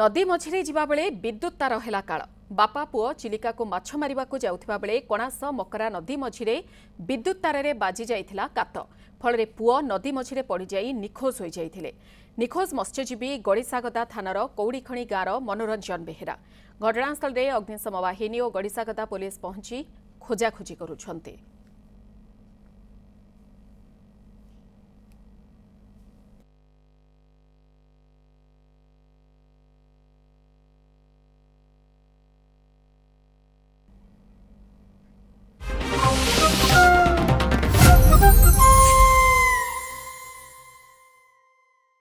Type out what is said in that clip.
ନଦୀ ମଝିରେ ଯିବାବେଳେ ବିଦ୍ୟୁତ୍ ତାର ହେଲା କାଳ ବାପା ପୁଅ ଚିଲିକାକୁ ମାଛ ମାରିବାକୁ ଯାଉଥିବା ବେଳେ କଣାସ ମକରା ନଦୀ ମଝିରେ ବିଦ୍ୟୁତ୍ ତାରରେ ବାଜି ଯାଇଥିଲା କାତ ଫଳରେ ପୁଅ ନଦୀ ମଝିରେ ପଡ଼ିଯାଇ ନିଖୋଜ ହୋଇଯାଇଥିଲେ ନିଖୋଜ ମତ୍ସ୍ୟଜୀବୀ ଗଡ଼ିସାଗଦା ଥାନାର କୌଡ଼ିଖଣି ଗାଁର ମନୋରଞ୍ଜନ ବେହେରା ଘଟଣାସ୍ଥଳରେ ଅଗ୍ନିଶମ ବାହିନୀ ଓ ଗଡ଼ିସାଗଦା ପୁଲିସ୍ ପହଞ୍ଚି ଖୋଜାଖୋଜି କରୁଛନ୍ତି